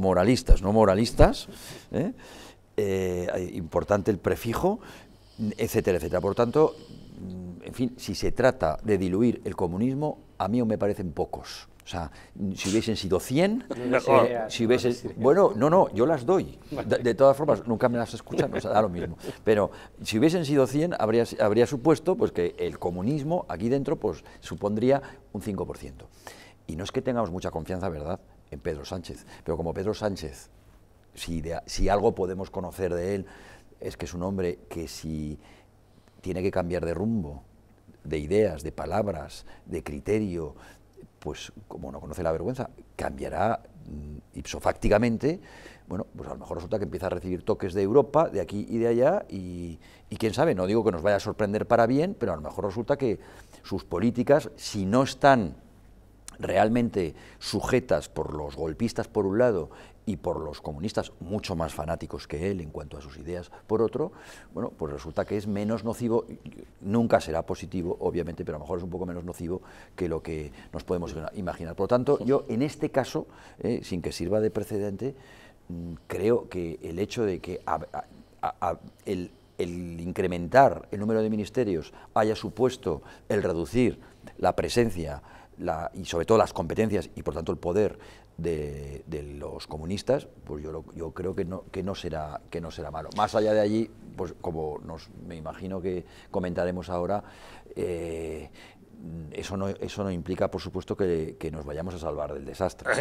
moralistas, no moralistas, ¿eh? Eh, importante el prefijo, etcétera, etcétera. Por tanto, mm, en fin, si se trata de diluir el comunismo, a mí me parecen pocos. O sea, si hubiesen sido 100, eh, si hubiesen... bueno, no, no, yo las doy. De, todas formas, nunca me las escuchan, o sea, da lo mismo. Pero si hubiesen sido 100, habría, habría supuesto pues, que el comunismo aquí dentro pues, supondría un 5%. Y no es que tengamos mucha confianza, ¿verdad?, en Pedro Sánchez. Pero como Pedro Sánchez, si, algo podemos conocer de él, es que es un hombre que si tiene que cambiar de rumbo, de ideas, de palabras, de criterio, pues como no conoce la vergüenza, cambiará mm, ipsofácticamente, bueno, pues a lo mejor resulta que empieza a recibir toques de Europa, de aquí y de allá, y, quién sabe, no digo que nos vaya a sorprender para bien, pero a lo mejor resulta que sus políticas, si no están realmente sujetas por los golpistas por un lado y por los comunistas mucho más fanáticos que él en cuanto a sus ideas por otro, bueno, pues resulta que es menos nocivo, nunca será positivo, obviamente, pero a lo mejor es un poco menos nocivo que lo que nos podemos imaginar. Por lo tanto, yo en este caso, eh, sin que sirva de precedente, mm, creo que el hecho de que el, el incrementar el número de ministerios haya supuesto el reducir la presencia y sobre todo las competencias y por tanto el poder de, los comunistas, pues yo, yo creo que no, que, no será, que no será malo. Más allá de allí, pues como me imagino que comentaremos ahora, eh, eso, no, eso no implica, por supuesto, que nos vayamos a salvar del desastre.